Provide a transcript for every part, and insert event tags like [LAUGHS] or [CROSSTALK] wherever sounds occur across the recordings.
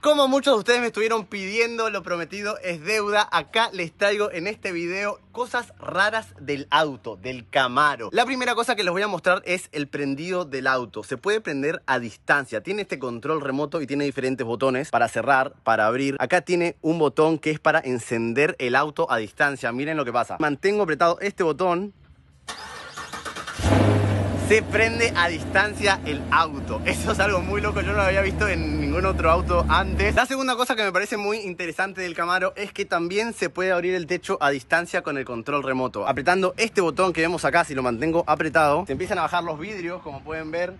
Como muchos de ustedes me estuvieron pidiendo, lo prometido es deuda. Acá les traigo en este video cosas raras del auto, del Camaro. La primera cosa que les voy a mostrar es el prendido del auto. Se puede prender a distancia. Tiene este control remoto y tiene diferentes botones para cerrar, para abrir. Acá tiene un botón que es para encender el auto a distancia. Miren lo que pasa. Mantengo apretado este botón se prende a distancia el auto. [LAUGHS] Eso es algo muy loco, yo no lo había visto en ningún otro auto antes. La segunda cosa que me parece muy interesante del Camaro es que también se puede abrir el techo a distancia con el control remoto. Apretando este botón que vemos acá, si lo mantengo apretado, se empiezan a bajar los vidrios, como pueden ver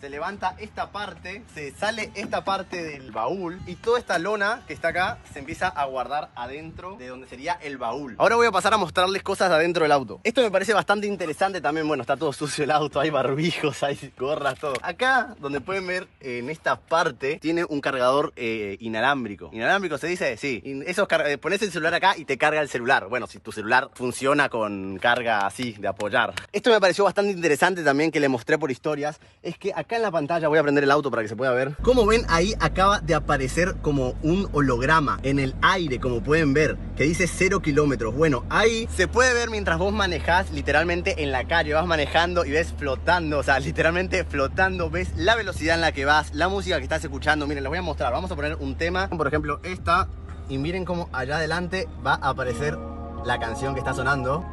se levanta esta parte, se sale esta parte del baúl y toda esta lona que está acá se empieza a guardar adentro de donde sería el baúl. Ahora voy a pasar a mostrarles cosas adentro del auto. Esto me parece bastante interesante también, bueno, está todo sucio el auto, hay barbijos, [LAUGHS] hay gorras, todo. Acá, donde pueden ver en esta parte, tiene un cargador eh, inalámbrico. ¿Inalámbrico se dice? Sí. Esos eh, pones el celular acá y te carga el celular. Bueno, si tu celular funciona con carga así, de apoyar. Esto me pareció bastante interesante también que le mostré por historias, es que acá Acá en la pantalla voy a aprender el auto para que se pueda ver. Como ven, ahí acaba de aparecer como un holograma en el aire, como pueden ver, que dice 0 kilómetros. Bueno, ahí se puede ver mientras vos manejás literalmente en la calle, vas manejando y ves flotando, o sea, literalmente flotando, ves la velocidad en la que vas, la música que estás escuchando. Miren, les voy a mostrar, vamos a poner un tema, por ejemplo, esta, y miren cómo allá adelante va a aparecer la canción que está sonando.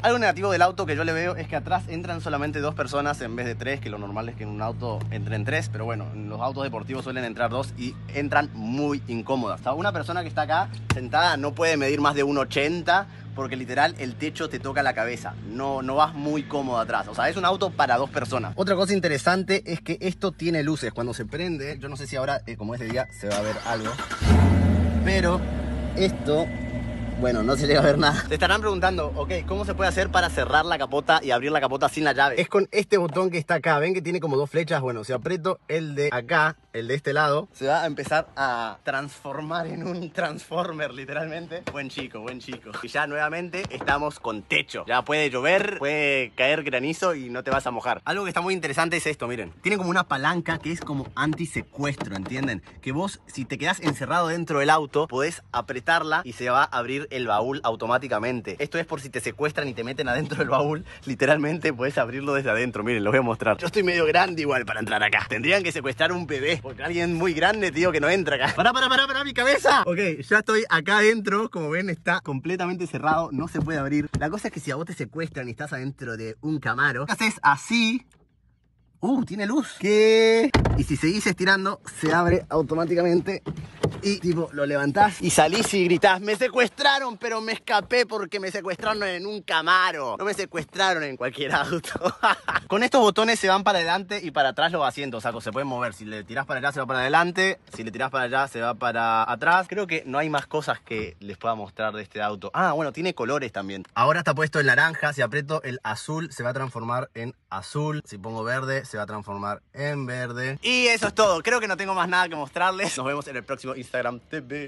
Algo negativo del auto que yo le veo es que atrás entran solamente dos personas en vez de tres, que lo normal es que en un auto entren tres, pero bueno, en los autos deportivos suelen entrar dos y entran muy incómodas. O sea, una persona que está acá sentada no puede medir más de 1,80 porque literal el techo te toca la cabeza, no, no vas muy cómodo atrás, o sea, es un auto para dos personas. Otra cosa interesante es que esto tiene luces, cuando se prende, yo no sé si ahora, eh, como es de día, se va a ver algo, pero esto bueno, no se llega a ver nada. Te estarán preguntando, ok, ¿cómo se puede hacer para cerrar la capota y abrir la capota sin la llave? Es con este botón que está acá, ven que tiene como dos flechas, bueno, si aprieto el de acá, el de este lado, se va a empezar a transformar en un transformer, literalmente. Buen chico, buen chico. Y ya nuevamente estamos con techo. Ya puede llover, puede caer granizo y no te vas a mojar. Algo que está muy interesante es esto, miren. Tiene como una palanca que es como anti-secuestro, ¿entienden? Que vos, si te quedas encerrado dentro del auto, podés apretarla y se va a abrir el baúl automáticamente. Esto es por si te secuestran y te meten adentro del baúl. Literalmente puedes abrirlo desde adentro. Miren, lo voy a mostrar. Yo estoy medio grande igual para entrar acá. Tendrían que secuestrar un bebé. Porque alguien muy grande, tío, que no entra acá. ¡Para, para, para, para mi cabeza! Ok, ya estoy acá adentro. Como ven, está completamente cerrado. No se puede abrir. La cosa es que si a vos te secuestran y estás adentro de un camaro, haces así. Uh, tiene luz. ¿Qué? Y si seguís estirando, se abre automáticamente y tipo lo levantás y salís y gritás, me secuestraron, pero me escapé porque me secuestraron en un camaro. No me secuestraron en cualquier auto. [LAUGHS] Con estos botones se van para adelante y para atrás los asientos, saco, se pueden mover. Si le tirás para allá se va para adelante, si le tirás para allá se va para atrás. Creo que no hay más cosas que les pueda mostrar de este auto. Ah, bueno, tiene colores también. Ahora está puesto el naranja, si aprieto el azul se va a transformar en azul. Si pongo verde, se va a transformar en verde. Y eso es todo. Creo que no tengo más nada que mostrarles. Nos vemos en el próximo Instagram TV.